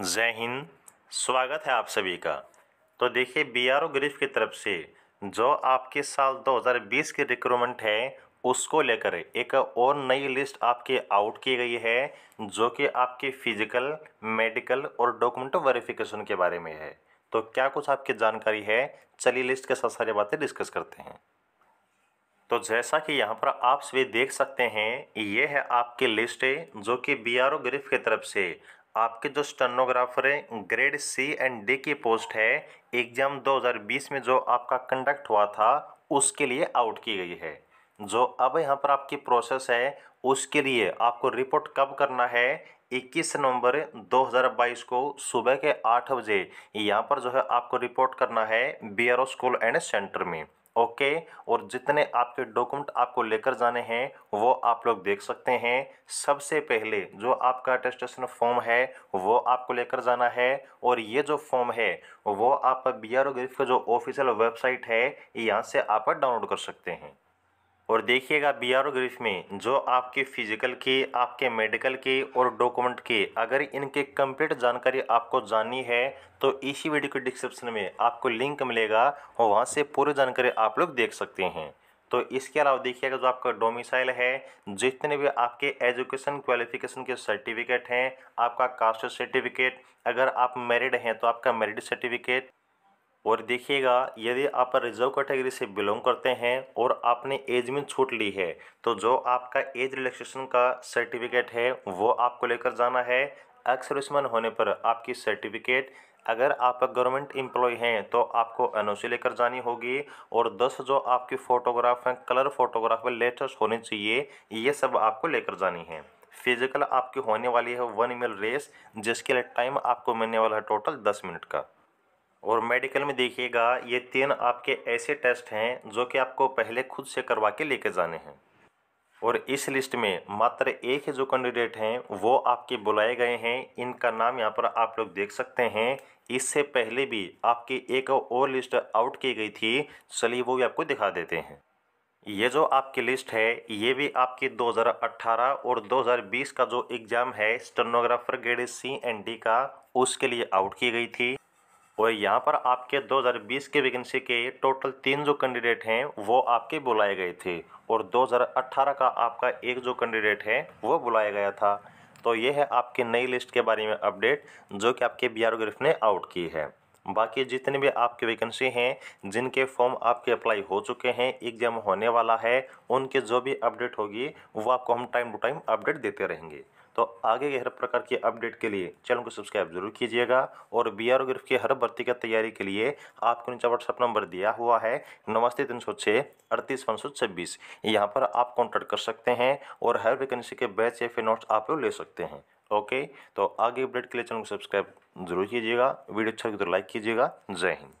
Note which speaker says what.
Speaker 1: जय हिंद स्वागत है आप सभी का तो देखिए बी आर ओ ग्रिफ की तरफ से जो आपके साल 2020 की रिक्रूटमेंट है उसको लेकर एक और नई लिस्ट आपके आउट की गई है जो कि आपके फिजिकल मेडिकल और डॉक्यूमेंट वेरिफिकेशन के बारे में है तो क्या कुछ आपकी जानकारी है चलिए लिस्ट के साथ सारी बातें डिस्कस करते हैं तो जैसा कि यहाँ पर आप सभी देख सकते हैं ये है आपकी लिस्ट जो कि बी आर ओ ग्रिफ की तरफ से आपके जो स्टर्नोग्राफर हैं ग्रेड सी एंड डी की पोस्ट है एग्ज़ाम 2020 में जो आपका कंडक्ट हुआ था उसके लिए आउट की गई है जो अब यहाँ पर आपकी प्रोसेस है उसके लिए आपको रिपोर्ट कब करना है 21 नवंबर 2022 को सुबह के 8 बजे यहाँ पर जो है आपको रिपोर्ट करना है बी स्कूल एंड सेंटर में ओके और जितने आपके डॉक्यूमेंट आपको लेकर जाने हैं वो आप लोग देख सकते हैं सबसे पहले जो आपका अटेस्टेशन फॉर्म है वो आपको लेकर जाना है और ये जो फॉर्म है वो आप बी आर ओ ग्रीफ का जो ऑफिशियल वेबसाइट है यहाँ से आप डाउनलोड कर सकते हैं और देखिएगा बी आर ग्रीफ में जो आपके फिजिकल के आपके मेडिकल के और डॉक्यूमेंट के अगर इनके कंप्लीट जानकारी आपको जाननी है तो इसी वीडियो के डिस्क्रिप्शन में आपको लिंक मिलेगा और वहाँ से पूरी जानकारी आप लोग देख सकते हैं तो इसके अलावा देखिएगा जो आपका डोमिसाइल है जितने भी आपके एजुकेशन क्वालिफिकेशन के सर्टिफिकेट हैं आपका कास्ट सर्टिफिकेट अगर आप मैरिड हैं तो आपका मैरिड सर्टिफिकेट और देखिएगा यदि आप रिजर्व कैटेगरी से बिलोंग करते हैं और आपने एज में छूट ली है तो जो आपका एज रिलैक्सेशन का सर्टिफिकेट है वो आपको लेकर जाना है एक्स होने पर आपकी सर्टिफिकेट अगर आप गवर्नमेंट एम्प्लॉय हैं तो आपको एन लेकर जानी होगी और 10 जो आपकी फ़ोटोग्राफ हैं कलर फोटोग्राफ में लेटेस्ट होने चाहिए ये सब आपको लेकर जानी है फिजिकल आपकी होने वाली है वन मील रेस जिसके लिए टाइम आपको मिलने वाला है टोटल दस मिनट का और मेडिकल में देखिएगा ये तीन आपके ऐसे टेस्ट हैं जो कि आपको पहले खुद से करवा के लेके जाने हैं और इस लिस्ट में मात्र एक ही जो कैंडिडेट हैं वो आपके बुलाए गए हैं इनका नाम यहाँ पर आप लोग देख सकते हैं इससे पहले भी आपकी एक और लिस्ट आउट की गई थी चलिए वो भी आपको दिखा देते हैं ये जो आपकी लिस्ट है ये भी आपकी 2018 और 2020 का जो एग्ज़ाम है stenographer grade C and D का उसके लिए आउट की गई थी और यहाँ पर आपके 2020 के वैकेंसी के टोटल तीन जो कैंडिडेट हैं वो आपके बुलाए गए थे और 2018 का आपका एक जो कैंडिडेट है वो बुलाया गया था तो ये है आपकी नई लिस्ट के बारे में अपडेट जो कि आपके बी ने आउट की है बाकी जितने भी आपके वैकेंसी हैं जिनके फॉर्म आपके अप्लाई हो चुके हैं एग्जाम होने वाला है उनके जो भी अपडेट होगी वो आपको हम टाइम टू टाइम अपडेट देते रहेंगे तो आगे के हर प्रकार की अपडेट के लिए चैनल को सब्सक्राइब जरूर कीजिएगा और बी आर ग्रुप की हर भर्ती की तैयारी के लिए आपको नीचे व्हाट्सअप नंबर दिया हुआ है नमस्ते तीन सौ छः अड़तीस पाँच सौ छब्बीस यहाँ पर आप कॉन्टैक्ट कर सकते हैं और हर वैकेंसी के बैच या फिर नोट्स आप ले सकते हैं ओके तो आगे अपडेट के लिए चैनल को सब्सक्राइब जरूर कीजिएगा वीडियो अच्छा लगे तो लाइक कीजिएगा जय हिंद